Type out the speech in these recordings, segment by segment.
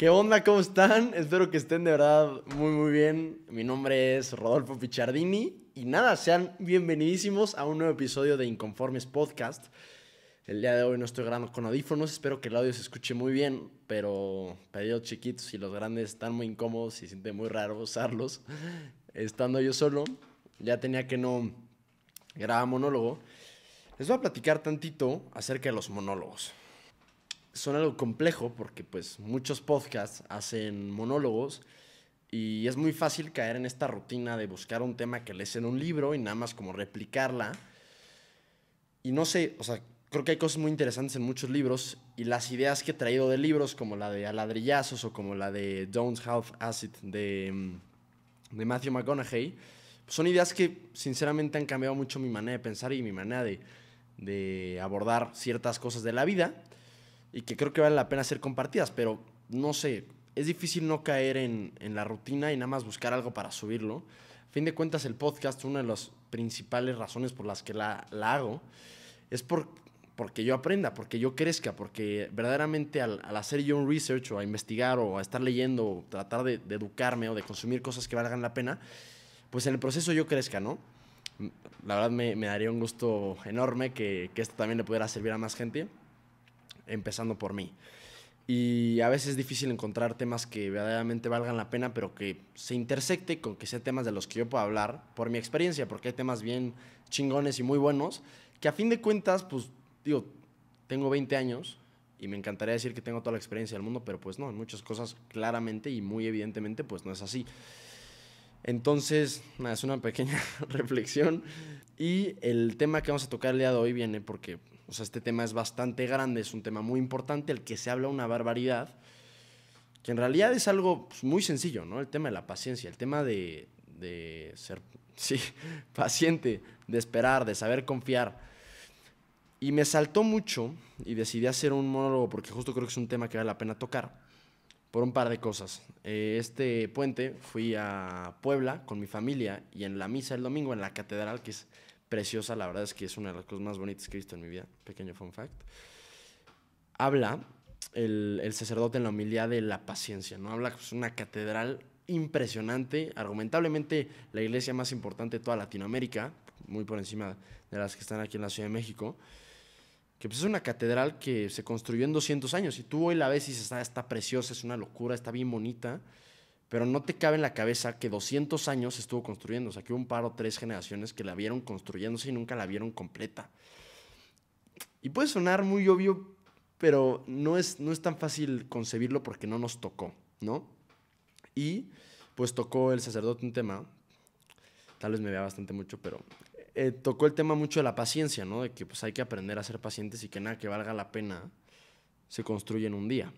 ¿Qué onda? ¿Cómo están? Espero que estén de verdad muy muy bien. Mi nombre es Rodolfo Pichardini y nada, sean bienvenidísimos a un nuevo episodio de Inconformes Podcast. El día de hoy no estoy grabando con audífonos, espero que el audio se escuche muy bien, pero pedidos chiquitos y los grandes están muy incómodos y siente muy raro usarlos estando yo solo. Ya tenía que no grabar monólogo. Les voy a platicar tantito acerca de los monólogos son algo complejo porque pues muchos podcasts hacen monólogos y es muy fácil caer en esta rutina de buscar un tema que lees en un libro y nada más como replicarla. Y no sé, o sea, creo que hay cosas muy interesantes en muchos libros y las ideas que he traído de libros como la de Aladrillazos o como la de Don't Health Acid mm, de, Matthew McConaughey, pues, son ideas que sinceramente han cambiado mucho mi manera de pensar y mi manera de, de abordar ciertas cosas de la vida y que creo que vale la pena ser compartidas, pero no sé, es difícil no caer en, en la rutina y nada más buscar algo para subirlo. A fin de cuentas, el podcast, una de las principales razones por las que la, la hago, es por, porque yo aprenda, porque yo crezca, porque verdaderamente al, hacer yo un research o a investigar o a estar leyendo o tratar de, educarme o de consumir cosas que valgan la pena, pues en el proceso yo crezca, ¿no? La verdad me, me daría un gusto enorme que, que esto también le pudiera servir a más gente empezando por mí. Y a veces es difícil encontrar temas que verdaderamente valgan la pena, pero que se intersecte con que sean temas de los que yo pueda hablar por mi experiencia, porque hay temas bien chingones y muy buenos, que a fin de cuentas, pues digo, tengo 20 años y me encantaría decir que tengo toda la experiencia del mundo, pero pues no, en muchas cosas claramente y muy evidentemente, pues no es así. Entonces, nada, es una pequeña reflexión. Y el tema que vamos a tocar el día de hoy viene porque o sea, este tema es bastante grande, es un tema muy importante, el que se habla una barbaridad, que en realidad es algo pues, muy sencillo, ¿no? El tema de la paciencia, el tema de, de ser, sí, paciente, de esperar, de saber confiar. Y me saltó mucho y decidí hacer un monólogo porque justo creo que es un tema que vale la pena tocar por un par de cosas. Eh, este puente fui a Puebla con mi familia y en la misa el domingo en la catedral, que es preciosa, la verdad es que es una de las cosas más bonitas que he visto en mi vida, pequeño fun fact. Habla el, sacerdote en la humildad de la paciencia, ¿no? Habla es pues, una catedral impresionante, argumentablemente la iglesia más importante de toda Latinoamérica, muy por encima de las que están aquí en la Ciudad de México, que pues, es una catedral que se construyó en 200 años y tú hoy la ves y dices, ah, está preciosa, es una locura, está bien bonita, pero no te cabe en la cabeza que 200 años estuvo construyendo. O sea, que hubo un par o tres generaciones que la vieron construyéndose y nunca la vieron completa. Y puede sonar muy obvio, pero no es, no es tan fácil concebirlo porque no nos tocó, ¿no? Y pues tocó el sacerdote un tema, tal vez me vea bastante mucho, pero eh, tocó el tema mucho de la paciencia, ¿no? De que pues hay que aprender a ser pacientes y que nada que valga la pena se construye en un día.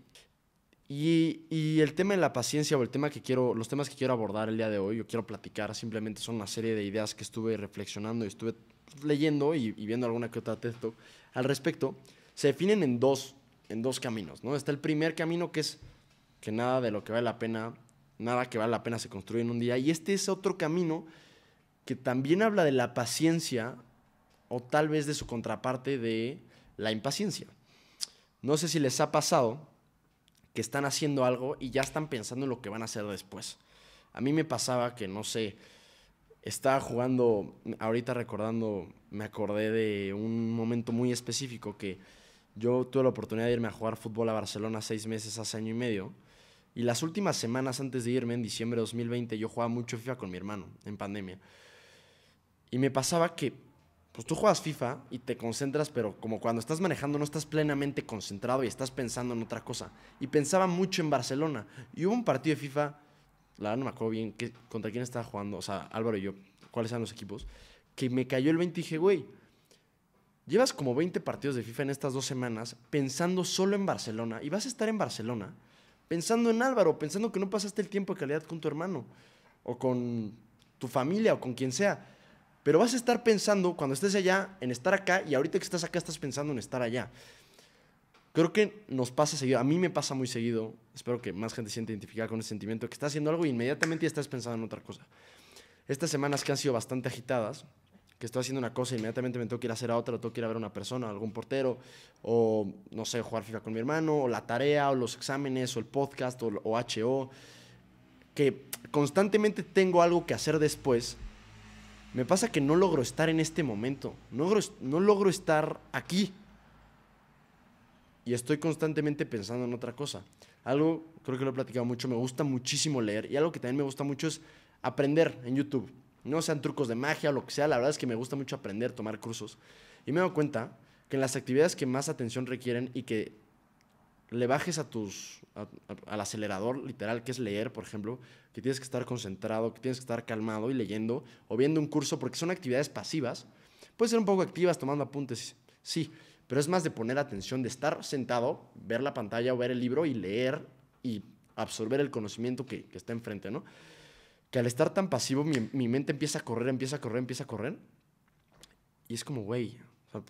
Y, el tema de la paciencia o el tema que quiero, los temas que quiero abordar el día de hoy, yo quiero platicar, simplemente son una serie de ideas que estuve reflexionando y estuve leyendo y, viendo alguna que otra texto al respecto, se definen en dos, en dos caminos, ¿no? Está el primer camino que es que nada de lo que vale la pena, nada que vale la pena se construye en un día, y este es otro camino que también habla de la paciencia o tal vez de su contraparte de la impaciencia. No sé si les ha pasado, que están haciendo algo y ya están pensando en lo que van a hacer después. A mí me pasaba que, no sé, estaba jugando, ahorita recordando, me acordé de un momento muy específico que yo tuve la oportunidad de irme a jugar fútbol a Barcelona seis meses hace año y medio. Y las últimas semanas antes de irme, en diciembre de 2020, yo jugaba mucho FIFA con mi hermano en pandemia. Y me pasaba que pues tú juegas FIFA y te concentras, pero como cuando estás manejando no estás plenamente concentrado y estás pensando en otra cosa. Y pensaba mucho en Barcelona. Y hubo un partido de FIFA, la verdad no me acuerdo bien contra quién estaba jugando, o sea, Álvaro y yo, cuáles eran los equipos, que me cayó el 20 y dije, güey, llevas como 20 partidos de FIFA en estas dos semanas pensando solo en Barcelona y vas a estar en Barcelona pensando en Álvaro, pensando que no pasaste el tiempo de calidad con tu hermano o con tu familia o con quien sea pero vas a estar pensando cuando estés allá en estar acá y ahorita que estás acá estás pensando en estar allá. Creo que nos pasa seguido, a mí me pasa muy seguido, espero que más gente se sienta identificada con el sentimiento, que estás haciendo algo y inmediatamente ya estás pensando en otra cosa. Estas semanas que han sido bastante agitadas, que estoy haciendo una cosa y inmediatamente me tengo que ir a hacer a otra, o tengo que ir a ver a una persona, algún portero, o no sé, jugar FIFA con mi hermano, o la tarea, o los exámenes, o el podcast, o HO, que constantemente tengo algo que hacer después me pasa que no logro estar en este momento, no logro, estar aquí. Y estoy constantemente pensando en otra cosa. Algo, creo que lo he platicado mucho, me gusta muchísimo leer y algo que también me gusta mucho es aprender en YouTube. No sean trucos de magia o lo que sea, la verdad es que me gusta mucho aprender, tomar cursos. Y me doy cuenta que en las actividades que más atención requieren y que le bajes a tus al acelerador literal que es leer, por ejemplo, que tienes que estar concentrado, que tienes que estar calmado y leyendo o viendo un curso porque son actividades pasivas. puede ser un poco activas tomando apuntes, sí, pero es más de poner atención, de estar sentado, ver la pantalla o ver el libro y leer y absorber el conocimiento que, está enfrente, ¿no? Que al estar tan pasivo mi, mente empieza a correr, empieza a correr, empieza a correr. Y es como, güey,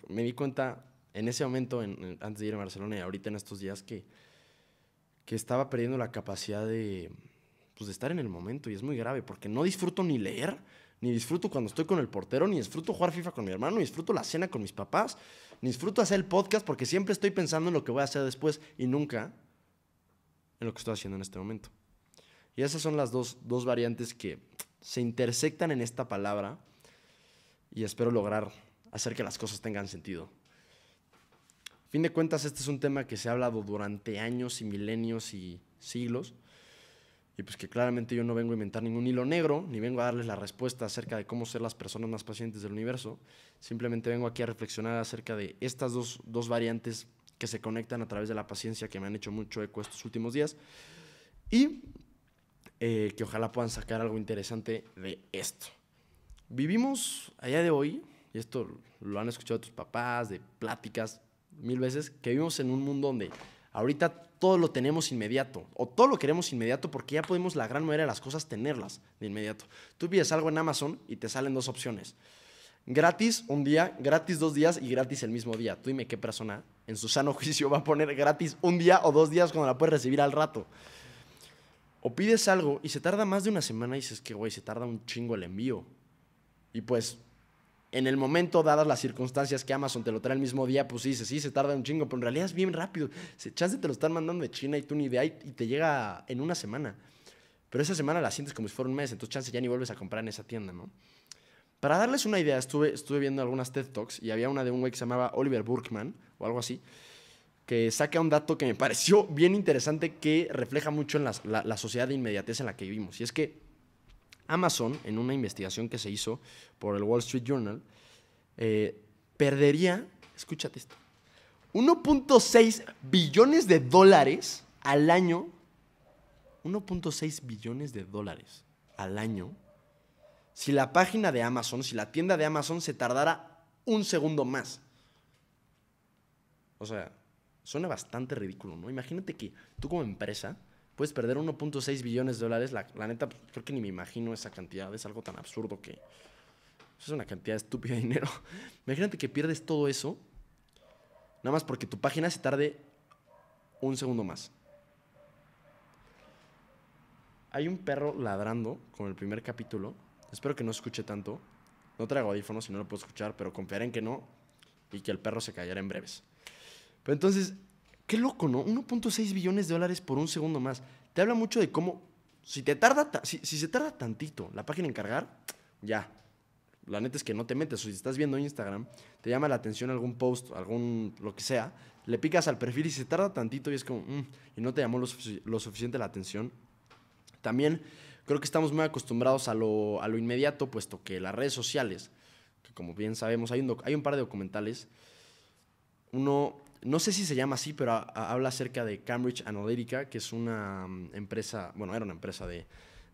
me di cuenta en ese momento, antes de ir a Barcelona y ahorita en estos días, que, que estaba perdiendo la capacidad pues, de, estar en el momento y es muy grave porque no disfruto ni leer, ni disfruto cuando estoy con el portero, ni disfruto jugar FIFA con mi hermano, ni disfruto la cena con mis papás, ni disfruto hacer el podcast porque siempre estoy pensando en lo que voy a hacer después y nunca en lo que estoy haciendo en este momento. Y esas son las dos, dos variantes que se intersectan en esta palabra y espero lograr hacer que las cosas tengan sentido fin de cuentas, este es un tema que se ha hablado durante años y milenios y siglos. Y pues que claramente yo no vengo a inventar ningún hilo negro, ni vengo a darles la respuesta acerca de cómo ser las personas más pacientes del universo. Simplemente vengo aquí a reflexionar acerca de estas dos, variantes que se conectan a través de la paciencia que me han hecho mucho eco estos últimos días. Y eh, que ojalá puedan sacar algo interesante de esto. Vivimos allá de hoy, y esto lo han escuchado tus papás, de pláticas, mil veces, que vivimos en un mundo donde ahorita todo lo tenemos inmediato, o todo lo queremos inmediato porque ya podemos la gran mayoría de las cosas tenerlas de inmediato. Tú pides algo en Amazon y te salen dos opciones. Gratis un día, gratis dos días y gratis el mismo día. Tú dime qué persona en su sano juicio va a poner gratis un día o dos días cuando la puedes recibir al rato. O pides algo y se tarda más de una semana y dices que, güey, se tarda un chingo el envío. Y pues en el momento, dadas las circunstancias que Amazon te lo trae el mismo día, pues dices, sí, se tarda un chingo, pero en realidad es bien rápido. Se, chance te lo están mandando de China y tú ni idea y, te llega en una semana. Pero esa semana la sientes como si fuera un mes, entonces chance ya ni vuelves a comprar en esa tienda, ¿no? Para darles una idea, estuve, estuve viendo algunas TED Talks y había una de un güey que se llamaba Oliver Burkman o algo así, que saca un dato que me pareció bien interesante que refleja mucho en la sociedad de inmediatez en la que vivimos. Y es que Amazon, en una investigación que se hizo por el Wall Street Journal, eh, perdería, escúchate esto, 1.6 billones de dólares al año. 1.6 billones de dólares al año. Si la página de Amazon, si la tienda de Amazon se tardara un segundo más. O sea, suena bastante ridículo, ¿no? Imagínate que tú como empresa puedes perder 1.6 billones de dólares. La, neta, pues, creo que ni me imagino esa cantidad. Es algo tan absurdo que... Es una cantidad estúpida de dinero. Imagínate que pierdes todo eso. Nada más porque tu página se tarde un segundo más. Hay un perro ladrando con el primer capítulo. Espero que no escuche tanto. No traigo audífonos si no lo puedo escuchar, pero confiaré en que no y que el perro se callará en breves. Pero entonces, Qué loco, ¿no? 1.6 billones de dólares por un segundo más. Te habla mucho de cómo, si, te tarda, si, se tarda tantito la página en cargar, ya, la neta es que no te metes. O si estás viendo Instagram, te llama la atención algún post, algún lo que sea, le picas al perfil y se tarda tantito y es como, mm", y no te llamó lo, suficiente la atención. También creo que estamos muy acostumbrados a lo, a inmediato, puesto que las redes sociales, que como bien sabemos, hay un par de documentales. Uno no sé si se llama así, pero habla acerca de Cambridge Analytica, que es una mm, empresa, bueno, era una empresa de,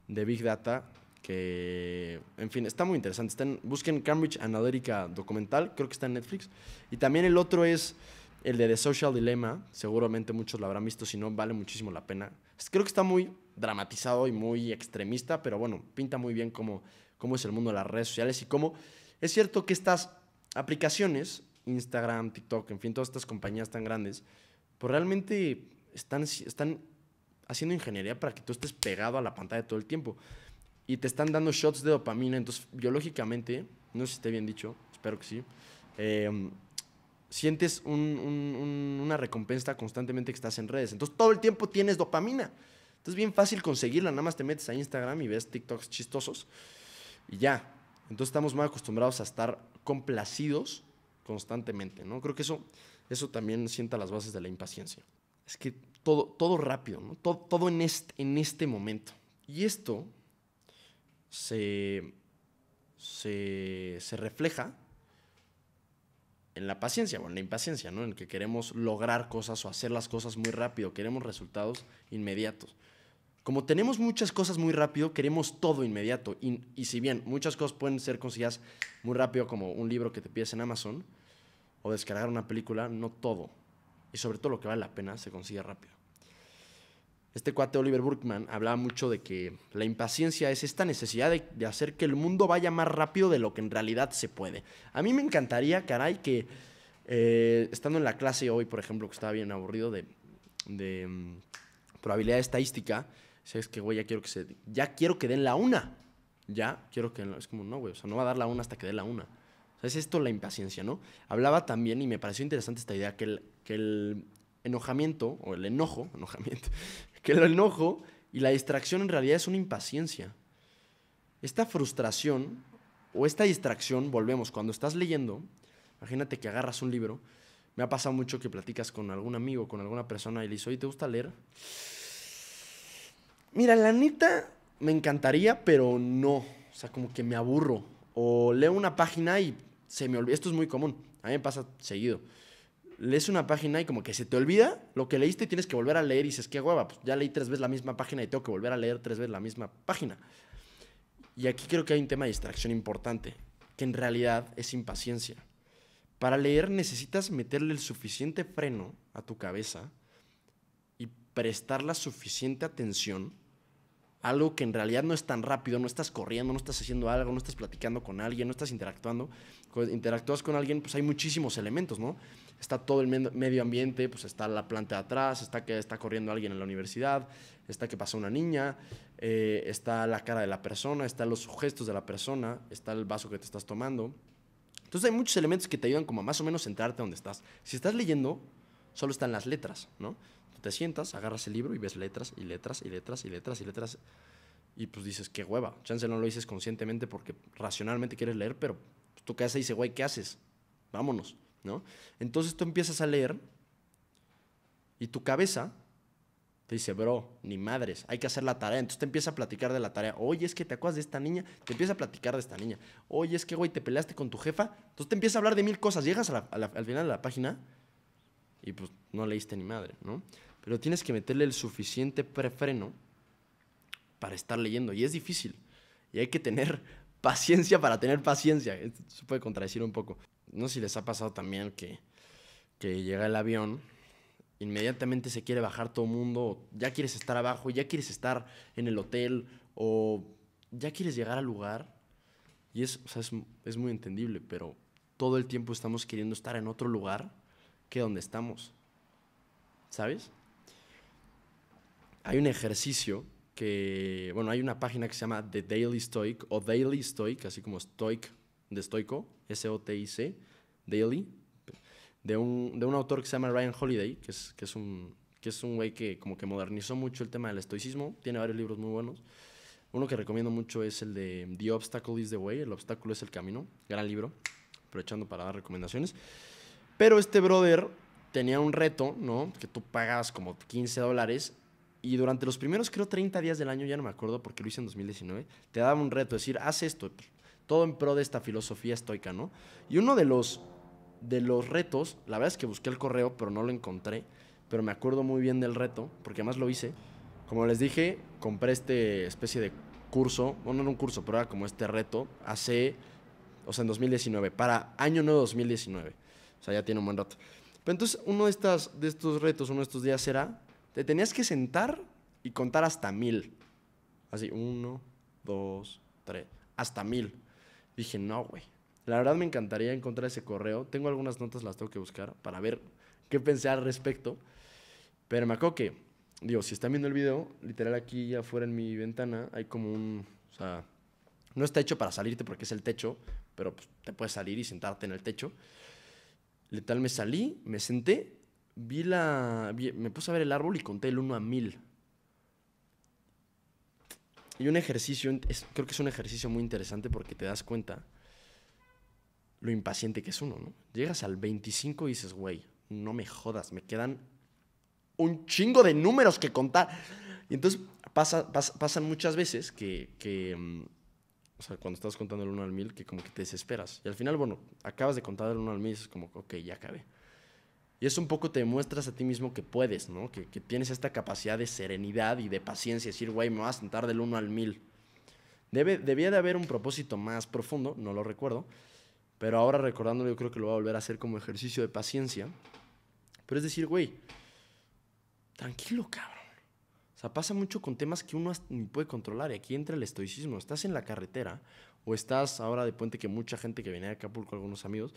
Big Data, que, en fin, está muy interesante. Está busquen Cambridge Analytica documental, creo que está en Netflix. Y también el otro es el de The Social Dilemma, seguramente muchos lo habrán visto, si no, vale muchísimo la pena. Creo que está muy dramatizado y muy extremista, pero bueno, pinta muy bien cómo, cómo es el mundo de las redes sociales y cómo es cierto que estas aplicaciones Instagram, TikTok, en fin, todas estas compañías tan grandes, pues realmente están, están haciendo ingeniería para que tú estés pegado a la pantalla todo el tiempo. Y te están dando shots de dopamina, entonces biológicamente, no sé si esté bien dicho, espero que sí, em, sientes una recompensa constantemente que estás en redes. Entonces todo el tiempo tienes dopamina. Entonces es bien fácil conseguirla, nada más te metes a Instagram y ves TikToks chistosos y ya. Entonces estamos más acostumbrados a estar complacidos constantemente, ¿no? Creo que eso, eso también sienta las bases de la impaciencia. Es que todo, todo rápido, ¿no? Todo, en, este, en este momento. Y esto se, refleja en la paciencia, o en la impaciencia, ¿no? En que queremos lograr cosas o hacer las cosas muy rápido, queremos resultados inmediatos. Como tenemos muchas cosas muy rápido, queremos todo inmediato. Y, y si bien muchas cosas pueden ser conseguidas muy rápido, como un libro que te pides en Amazon, descargar una película, no todo. Y sobre todo lo que vale la pena se consigue rápido. Este cuate Oliver Burkman hablaba mucho de que la impaciencia es esta necesidad de, hacer que el mundo vaya más rápido de lo que en realidad se puede. A mí me encantaría, caray, que eh, estando en la clase hoy, por ejemplo, que estaba bien aburrido de, mm, probabilidad estadística, si es que, güey, ya quiero que se, ya quiero que den la una. Ya quiero que, es como, no, güey, o sea, no va a dar la una hasta que dé la una es esto la impaciencia, ¿no? Hablaba también, y me pareció interesante esta idea, que el, que el enojamiento, o el enojo, enojamiento, que el enojo y la distracción en realidad es una impaciencia. Esta frustración o esta distracción, volvemos, cuando estás leyendo, imagínate que agarras un libro, me ha pasado mucho que platicas con algún amigo, con alguna persona y le dices, oye, ¿te gusta leer? Mira, la neta, me encantaría, pero no. O sea, como que me aburro. O leo una página y se me olvida, esto es muy común, a mí me pasa seguido. Lees una página y como que se te olvida lo que leíste y tienes que volver a leer y dices, qué guapa, pues ya leí tres veces la misma página y tengo que volver a leer tres veces la misma página. Y aquí creo que hay un tema de distracción importante, que en realidad es impaciencia. Para leer necesitas meterle el suficiente freno a tu cabeza y prestar la suficiente atención algo que en realidad no es tan rápido, no estás corriendo, no estás haciendo algo, no estás platicando con alguien, no estás interactuando. Interactuas interactúas con alguien, pues hay muchísimos elementos, ¿no? Está todo el medio ambiente, pues está la planta de atrás, está que está corriendo alguien en la universidad, está que pasa una niña, eh, está la cara de la persona, están los gestos de la persona, está el vaso que te estás tomando. Entonces hay muchos elementos que te ayudan como a más o menos centrarte donde estás. Si estás leyendo, solo están las letras, ¿no? te sientas, agarras el libro y ves letras y letras y letras y letras y letras. Y pues dices, qué hueva. Chance no lo dices conscientemente porque racionalmente quieres leer, pero pues, tu cabeza dice, guay güey, ¿qué haces? Vámonos, ¿no? Entonces tú empiezas a leer y tu cabeza te dice, bro, ni madres, hay que hacer la tarea. Entonces te empieza a platicar de la tarea. Oye, es que te acuerdas de esta niña, te empieza a platicar de esta niña. Oye, es que, güey, te peleaste con tu jefa. Entonces te empieza a hablar de mil cosas. Llegas al final de la página y pues no leíste ni madre, ¿no? pero tienes que meterle el suficiente prefreno para estar leyendo. Y es difícil. Y hay que tener paciencia para tener paciencia. Eh, se puede contradecir un poco. No sé si les ha pasado también que, que llega el avión, inmediatamente se quiere bajar todo el mundo, ya quieres estar abajo, ya quieres estar en el hotel o ya quieres llegar al lugar. Y es, es muy entendible, pero todo el tiempo estamos queriendo estar en otro lugar que donde estamos. ¿Sabes? hay un ejercicio que, bueno, hay una página que se llama The Daily Stoic o Daily Stoic, así como Stoic de estoico, S-O-T-I-C, Daily, de un, de un, autor que se llama Ryan Holiday, que es, que es un que es un güey que como que modernizó mucho el tema del estoicismo, tiene varios libros muy buenos. Uno que recomiendo mucho es el de The Obstacle is the Way, El obstáculo es el camino, gran libro, aprovechando para dar recomendaciones. Pero este brother tenía un reto, ¿no? Que tú pagas como 15 dólares y durante los primeros, creo, 30 días del año, ya no me acuerdo porque lo hice en 2019, te daba un reto, decir, haz esto, todo en pro de esta filosofía estoica, ¿no? Y uno de los, de los retos, la verdad es que busqué el correo, pero no lo encontré, pero me acuerdo muy bien del reto, porque además lo hice. Como les dije, compré este especie de curso, bueno, no era un curso, pero era como este reto, hace, o sea, en 2019, para año nuevo 2019. O sea, ya tiene un buen rato. Pero entonces, uno de, estas, de estos retos, uno de estos días era te tenías que sentar y contar hasta mil. Así, uno, dos, tres, hasta mil. Dije, no, güey. La verdad me encantaría encontrar ese correo. Tengo algunas notas, las tengo que buscar para ver qué pensé al respecto. Pero me acuerdo que, digo, si están viendo el video, literal aquí afuera en mi ventana hay como un, o sea, no está hecho para salirte porque es el techo, pero pues, te puedes salir y sentarte en el techo. Literal me salí, me senté vi la. me puse a ver el árbol y conté el 1 a 1000. Y un ejercicio, creo que es un ejercicio muy interesante porque te das cuenta lo impaciente que es uno, ¿no? Llegas al 25 y dices, güey, no me jodas, me quedan un chingo de números que contar. Y entonces pasa, pasan muchas veces que, mm, o sea, cuando estás contando el 1 al 1000, que como que te desesperas. Y al final, bueno, acabas de contar el 1 al 1000 y es como, ok, ya acabé. Y eso un poco te demuestras a ti mismo que puedes, ¿no? Que, tienes esta capacidad de serenidad y de paciencia, decir, güey, me voy a sentar del 1 al 1000. Debe, debía de haber un propósito más profundo, no lo recuerdo, pero ahora recordándolo yo creo que lo voy a volver a hacer como ejercicio de paciencia. Pero es decir, güey, tranquilo, cabrón. O sea, pasa mucho con temas que uno ni puede controlar. Y aquí entra el estoicismo. Estás en la carretera o estás ahora de puente que mucha gente que viene de Acapulco, algunos amigos,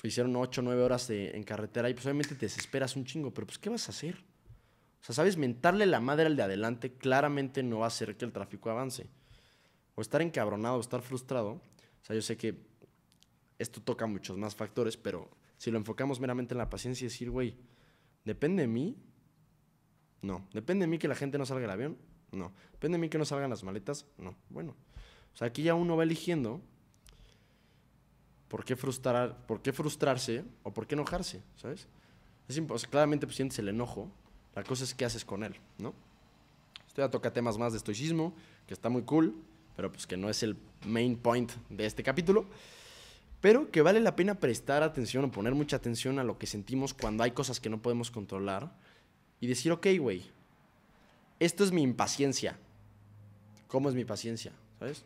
pues, hicieron 8, 9 horas en carretera y pues obviamente te desesperas un chingo, pero pues ¿qué vas a hacer? O sea, ¿sabes? Mentarle la madre al de adelante claramente no va a hacer que el tráfico avance. O estar encabronado, o estar frustrado. O sea, yo sé que esto toca muchos más factores, pero si lo enfocamos meramente en la paciencia y decir, güey, ¿depende de mí? No. ¿Depende de mí que la gente no salga del avión? No. ¿Depende de mí que no salgan las maletas? No. Bueno. O sea, aquí ya uno va eligiendo ¿por qué, frustrar, ¿por qué frustrarse o por qué enojarse? ¿Sabes? Es claramente pues, sientes el enojo, la cosa es qué haces con él, ¿no? Esto ya toca temas más de estoicismo, que está muy cool, pero pues que no es el main point de este capítulo. Pero que vale la pena prestar atención o poner mucha atención a lo que sentimos cuando hay cosas que no podemos controlar y decir, ok, güey, esto es mi impaciencia. ¿Cómo es mi paciencia? ¿Sabes?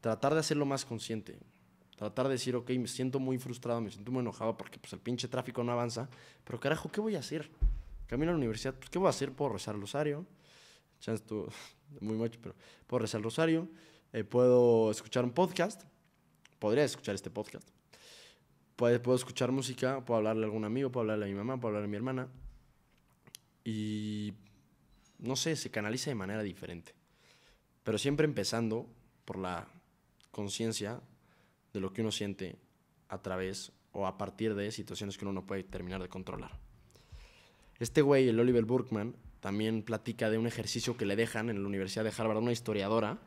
Tratar de hacerlo más consciente. Tratar de decir, ok, me siento muy frustrado, me siento muy enojado porque pues, el pinche tráfico no avanza, pero carajo, ¿qué voy a hacer? Camino a la universidad, pues, ¿qué voy a hacer? Puedo rezar el rosario, chance tú, muy mucho, pero puedo rezar el rosario, eh, puedo escuchar un podcast, podría escuchar este podcast, puedo, puedo escuchar música, puedo hablarle a algún amigo, puedo hablarle a mi mamá, puedo hablarle a mi hermana, y no sé, se canaliza de manera diferente. Pero siempre empezando por la conciencia de lo que uno siente a través o a partir de situaciones que uno no puede terminar de controlar. Este güey, el Oliver Burkman, también platica de un ejercicio que le dejan en la Universidad de Harvard una historiadora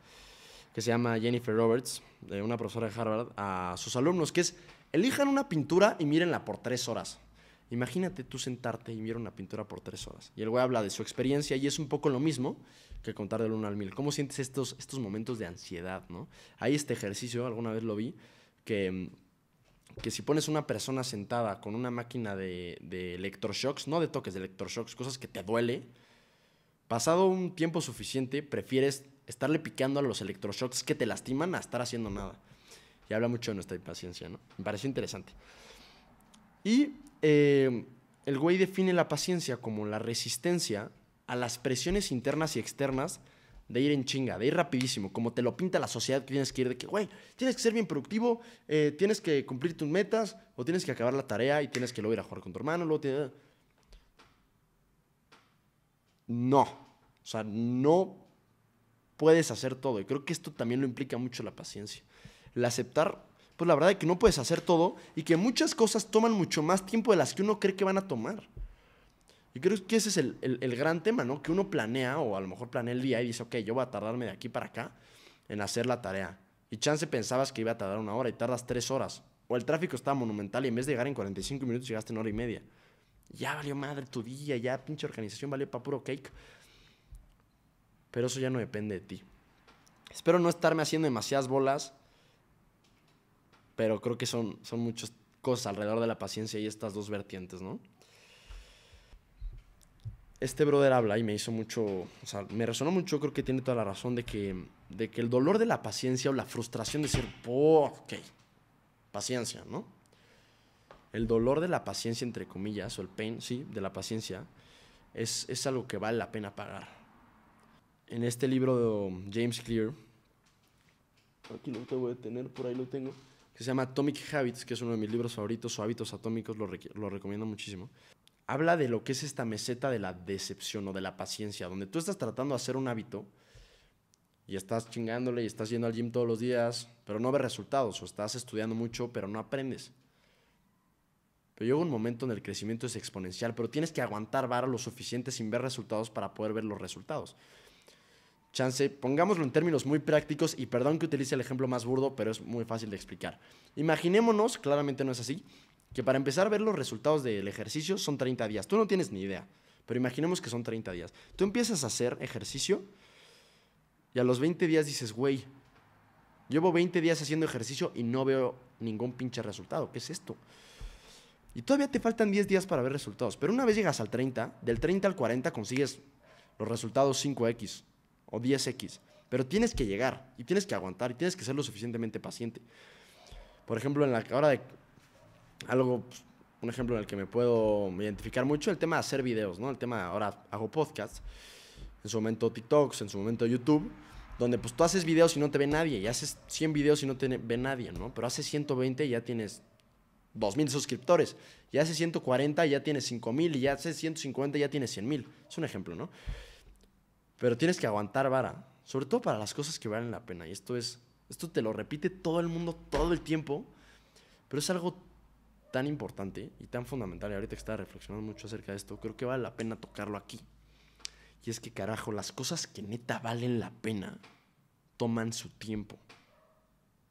que se llama Jennifer Roberts, una profesora de Harvard, a sus alumnos, que es, elijan una pintura y mírenla por tres horas. Imagínate tú sentarte y mirar una pintura por tres horas. Y el güey habla de su experiencia y es un poco lo mismo que contar del 1 al mil. ¿Cómo sientes estos, estos momentos de ansiedad? ¿no? Hay este ejercicio, alguna vez lo vi, Mm, que, si pones una persona sentada con una máquina de, electroshocks, no de toques, de electroshocks, cosas que te duele, pasado un tiempo suficiente, prefieres estarle piqueando a los electroshocks que te lastiman a estar haciendo nada. Y habla mucho de nuestra impaciencia, ¿no? Me pareció interesante. Y eh, el güey define la paciencia como la resistencia a las presiones internas y externas de ir en chinga, de ir rapidísimo, como te lo pinta la sociedad que tienes que ir, de que, güey, tienes que ser bien productivo, eh, tienes que cumplir tus metas, o tienes que acabar la tarea y tienes que luego ir a jugar con tu hermano, luego No, o sea, no puedes hacer todo, y creo que esto también lo implica mucho la paciencia. El aceptar, pues la verdad es que no puedes hacer todo y que muchas cosas toman mucho más tiempo de las que uno cree que van a tomar. Y creo que ese es el, gran tema, ¿no? Que uno planea o a lo mejor planea el día y dice, ok, yo voy a tardarme de aquí para acá en hacer la tarea. Y chance pensabas que iba a tardar una hora y tardas tres horas. O el tráfico estaba monumental y en vez de llegar en 45 minutos llegaste en hora y media. Ya valió madre tu día, ya pinche organización valió para puro cake. Pero eso ya no depende de ti. Espero no estarme haciendo demasiadas bolas, pero creo que son, son muchas cosas alrededor de la paciencia y estas dos vertientes, ¿no? este brother habla y me hizo mucho, o sea, me resonó mucho, creo que tiene toda la razón de que, de que el dolor de la paciencia o la frustración de decir, ok, paciencia, ¿no? El dolor de la paciencia, entre comillas, o el pain, sí, de la paciencia, es, algo que vale la pena pagar. En este libro de James Clear, aquí lo tengo de tener, por ahí lo tengo, que se llama Atomic Habits, que es uno de mis libros favoritos o hábitos atómicos, lo, lo recomiendo muchísimo habla de lo que es esta meseta de la decepción o de la paciencia, donde tú estás tratando de hacer un hábito y estás chingándole y estás yendo al gym todos los días, pero no ves resultados, o estás estudiando mucho, pero no aprendes. Pero llega un momento en el crecimiento es exponencial, pero tienes que aguantar vara lo suficiente sin ver resultados para poder ver los resultados. Chance, pongámoslo en términos muy prácticos y perdón que utilice el ejemplo más burdo, pero es muy fácil de explicar. Imaginémonos, claramente no es así, que para empezar a ver los resultados del ejercicio son 30 días. Tú no tienes ni idea, pero imaginemos que son 30 días. Tú empiezas a hacer ejercicio y a los 20 días dices, güey, llevo 20 días haciendo ejercicio y no veo ningún pinche resultado. ¿Qué es esto? Y todavía te faltan 10 días para ver resultados. Pero una vez llegas al 30, del 30 al 40 consigues los resultados 5X o 10X. Pero tienes que llegar y tienes que aguantar y tienes que ser lo suficientemente paciente. Por ejemplo, en la hora de algo, pues, un ejemplo en el que me puedo identificar mucho, el tema de hacer videos, ¿no? El tema, ahora hago podcasts, en su momento TikToks, en su momento YouTube, donde pues tú haces videos y no te ve nadie, y haces 100 videos y no te ve nadie, ¿no? Pero haces 120 y ya tienes 2.000 suscriptores, y haces 140 y ya tienes 5.000, y ya haces 150 y ya tienes 100.000. Es un ejemplo, ¿no? Pero tienes que aguantar vara, sobre todo para las cosas que valen la pena, y esto es, esto te lo repite todo el mundo todo el tiempo, pero es algo tan importante y tan fundamental, y ahorita que estaba reflexionando mucho acerca de esto, creo que vale la pena tocarlo aquí. Y es que, carajo, las cosas que neta valen la pena toman su tiempo.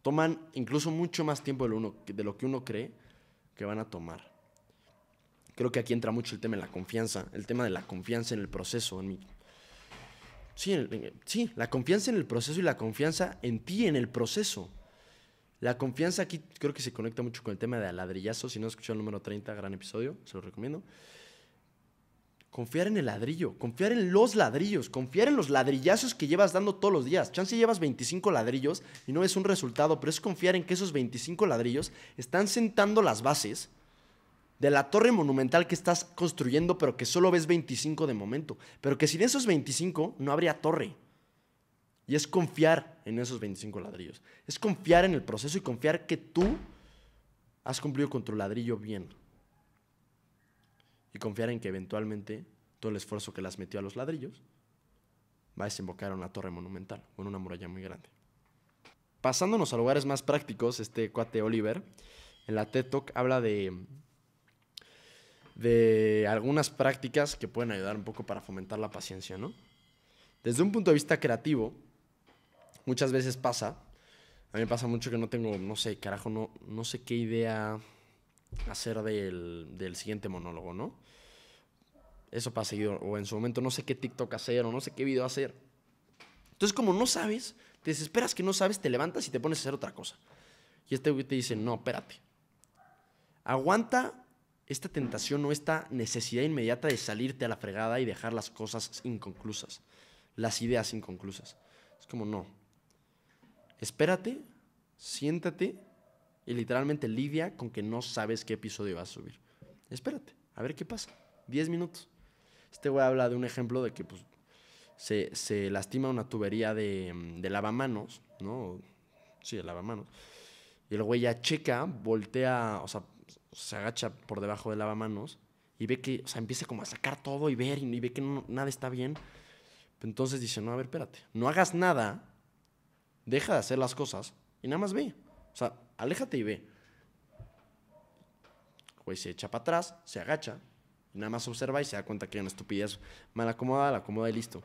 Toman incluso mucho más tiempo de lo, uno, de lo que uno cree que van a tomar. Creo que aquí entra mucho el tema de la confianza, el tema de la confianza en el proceso, en mí Sí, sí, la confianza en el proceso y la confianza en ti, en el proceso. La confianza aquí creo que se conecta mucho con el tema de ladrillazo. Si no escuchado el número 30, gran episodio, se lo recomiendo. Confiar en el ladrillo, confiar en los ladrillos, confiar en los ladrillazos que llevas dando todos los días. Chance llevas 25 ladrillos y no es un resultado, pero es confiar en que esos 25 ladrillos están sentando las bases de la torre monumental que estás construyendo, pero que solo ves 25 de momento. Pero que sin esos 25 no habría torre. Y es confiar en esos 25 ladrillos. Es confiar en el proceso y confiar que tú has cumplido con tu ladrillo bien. Y confiar en que eventualmente todo el esfuerzo que le has metido a los ladrillos va a desembocar en una torre monumental o en una muralla muy grande. Pasándonos a lugares más prácticos, este cuate Oliver en la TED Talk habla de, de algunas prácticas que pueden ayudar un poco para fomentar la paciencia, ¿no? Desde un punto de vista creativo, Muchas veces pasa. A mí me pasa mucho que no tengo, no sé, carajo, no, no sé qué idea hacer del, siguiente monólogo, ¿no? Eso pasa seguido. O en su momento no sé qué TikTok hacer o no sé qué video hacer. Entonces, como no sabes, te desesperas que no sabes, te levantas y te pones a hacer otra cosa. Y este güey te dice, no, espérate. Aguanta esta tentación o esta necesidad inmediata de salirte a la fregada y dejar las cosas inconclusas, las ideas inconclusas. Es como, no, espérate, siéntate y literalmente lidia con que no sabes qué episodio vas a subir. Espérate, a ver qué pasa. Diez minutos. Este güey habla de un ejemplo de que pues, se, lastima una tubería mm, de, lavamanos, ¿no? Sí, de lavamanos. Y el güey ya checa, voltea, o sea, se agacha por debajo del lavamanos y ve que, o sea, empieza como a sacar todo y ver y, ve que nada está bien. Entonces dice, no, a ver, espérate, no hagas nada deja de hacer las cosas y nada más ve. O sea, aléjate y ve. Güey, se echa para atrás, se agacha, nada más observa y se da cuenta que hay una estupidez mal acomodada, la acomoda y listo.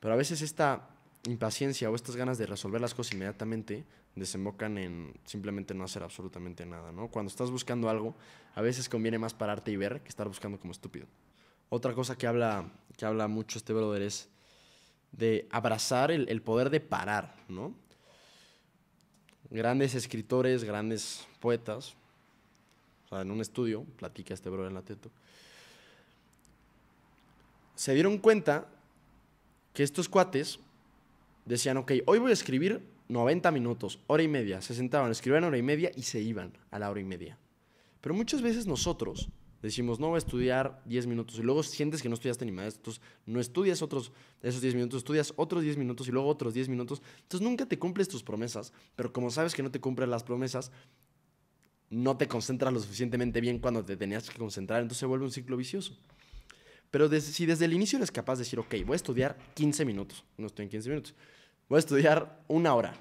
Pero a veces esta impaciencia o estas ganas de resolver las cosas inmediatamente desembocan en simplemente no hacer absolutamente nada, Cuando estás buscando algo, a veces conviene más pararte y ver que estar buscando como estúpido. Otra cosa que habla, que habla mucho este brother es de abrazar el, poder de parar, ¿no? Grandes escritores, grandes poetas, en un estudio, platica este brother en la teto, se dieron cuenta que estos cuates decían, ok, hoy voy a escribir 90 minutos, hora y media. Se sentaban, escribían hora y media y se iban a la hora y media. Pero muchas veces nosotros decimos, no voy a estudiar 10 minutos y luego sientes que no estudiaste ni más, entonces no estudias otros esos 10 minutos, estudias otros 10 minutos y luego otros 10 minutos, entonces nunca te cumples tus promesas, pero como sabes que no te cumples las promesas, no te concentras lo suficientemente bien cuando te tenías que concentrar, entonces se vuelve un ciclo vicioso. Pero si desde el inicio eres capaz de decir, ok, voy a estudiar 15 minutos, no estoy en 15 minutos, voy a estudiar una hora,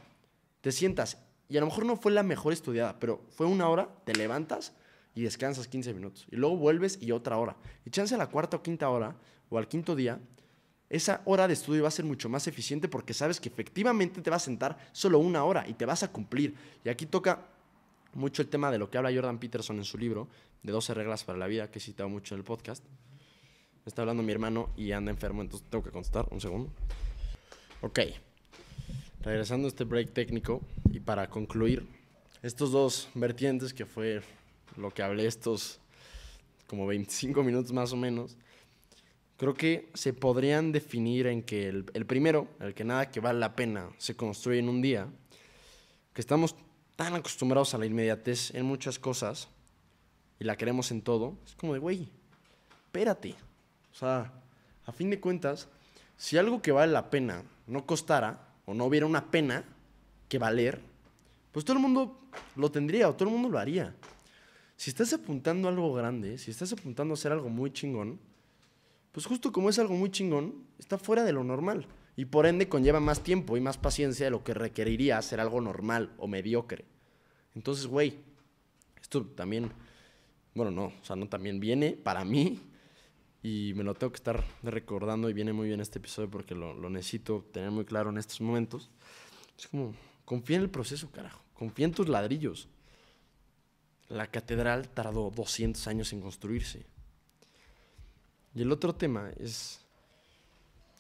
te sientas y a lo mejor no fue la mejor estudiada, pero fue una hora, te levantas, y descansas 15 minutos. Y luego vuelves y otra hora. Y chance a la cuarta o quinta hora o al quinto día, esa hora de estudio va a ser mucho más eficiente porque sabes que efectivamente te vas a sentar solo una hora y te vas a cumplir. Y aquí toca mucho el tema de lo que habla Jordan Peterson en su libro, de 12 reglas para la vida, que he citado mucho en el podcast. está hablando mi hermano y anda enfermo, entonces tengo que contestar. Un segundo. Ok. Regresando a este break técnico y para concluir, estos dos vertientes que fue lo que hablé estos como 25 minutos más o menos, creo que se podrían definir en que el, primero, el que nada que vale la pena, se construye en un día, que estamos tan acostumbrados a la inmediatez en muchas cosas y la queremos en todo, es como de, güey, espérate. O sea, a fin de cuentas, si algo que vale la pena no costara o no hubiera una pena que valer, pues todo el mundo lo tendría o todo el mundo lo haría si estás apuntando a algo grande, si estás apuntando a hacer algo muy chingón, pues justo como es algo muy chingón, está fuera de lo normal. Y por ende conlleva más tiempo y más paciencia de lo que requeriría hacer algo normal o mediocre. Entonces, güey, esto también, bueno, no, o sea, no también viene para mí y me lo tengo que estar recordando y viene muy bien este episodio porque lo, necesito tener muy claro en estos momentos. Es como, confía en el proceso, carajo, confía en tus ladrillos. La catedral tardó 200 años en construirse. Y el otro tema es,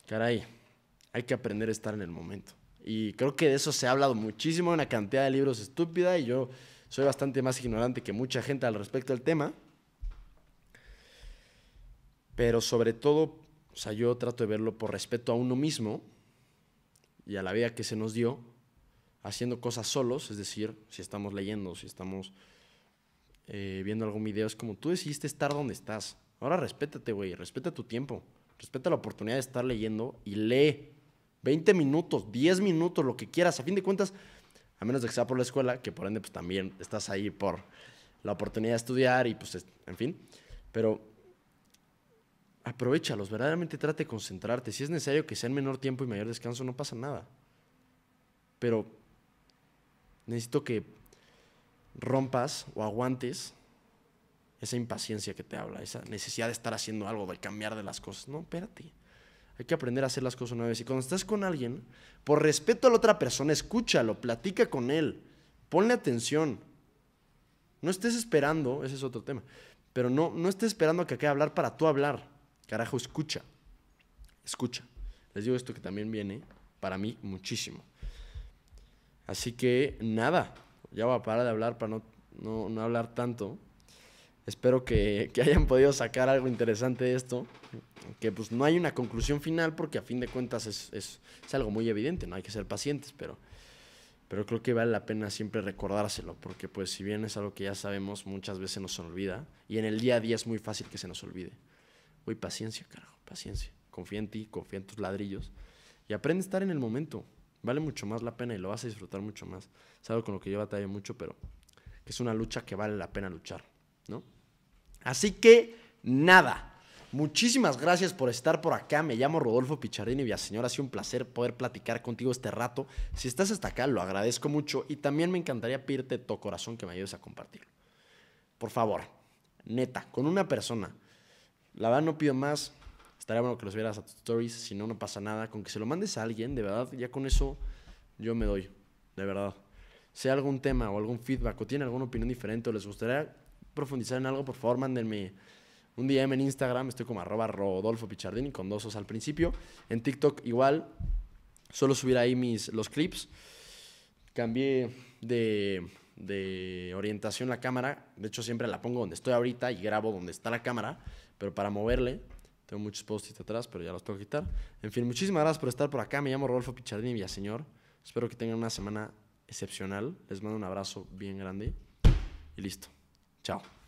caray, hay que aprender a estar en el momento. Y creo que de eso se ha hablado muchísimo, en una cantidad de libros estúpida, y yo soy bastante más ignorante que mucha gente al respecto del tema. Pero sobre todo, o sea, yo trato de verlo por respeto a uno mismo y a la vida que se nos dio, haciendo cosas solos, es decir, si estamos leyendo, si estamos eh, viendo algún video, es como tú decidiste estar donde estás. Ahora respétate, güey, respeta tu tiempo, respeta la oportunidad de estar leyendo y lee 20 minutos, 10 minutos, lo que quieras. A fin de cuentas, a menos de que sea por la escuela, que por ende pues también estás ahí por la oportunidad de estudiar y pues, en fin. Pero aprovechalos, verdaderamente trate de concentrarte. Si es necesario que sea en menor tiempo y mayor descanso, no pasa nada. Pero necesito que rompas o aguantes esa impaciencia que te habla, esa necesidad de estar haciendo algo, de cambiar de las cosas. No, espérate. Hay que aprender a hacer las cosas nuevas Y cuando estás con alguien, por respeto a la otra persona, escúchalo, platica con él, ponle atención. No estés esperando, ese es otro tema, pero no, no estés esperando a que acabe de hablar para tú hablar. Carajo, escucha. Escucha. Les digo esto que también viene para mí muchísimo. Así que nada, ya voy a parar de hablar para no, no, hablar tanto. Espero que, hayan podido sacar algo interesante de esto. Que pues no hay una conclusión final porque a fin de cuentas es, algo muy evidente, no hay que ser pacientes, pero, pero creo que vale la pena siempre recordárselo porque pues si bien es algo que ya sabemos, muchas veces nos olvida y en el día a día es muy fácil que se nos olvide. Uy, paciencia, carajo, paciencia. Confía en ti, confía en tus ladrillos y aprende a estar en el momento vale mucho más la pena y lo vas a disfrutar mucho más. Es con lo que yo batallo mucho, pero es una lucha que vale la pena luchar, ¿no? Así que, nada. Muchísimas gracias por estar por acá. Me llamo Rodolfo Picharini señora Ha sido un placer poder platicar contigo este rato. Si estás hasta acá, lo agradezco mucho y también me encantaría pedirte tu corazón que me ayudes a compartirlo. Por favor, neta, con una persona. La verdad no pido más. Estaría bueno que los vieras a tus stories, si no, no pasa nada. Con que se lo mandes a alguien, de verdad, ya con eso yo me doy, de verdad. Sea algún tema o algún feedback o tienen alguna opinión diferente o les gustaría profundizar en algo, por favor, mándenme un DM en Instagram, estoy como arroba Rodolfo Pichardini con dosos al principio. En TikTok igual, solo subir ahí mis, los clips. Cambié de, de orientación la cámara, de hecho siempre la pongo donde estoy ahorita y grabo donde está la cámara, pero para moverle tengo muchos post-its atrás, pero ya los tengo que quitar. En fin, muchísimas gracias por estar por acá. Me llamo Rodolfo Pichardini Villaseñor. Espero que tengan una semana excepcional. Les mando un abrazo bien grande. Y listo. Chao.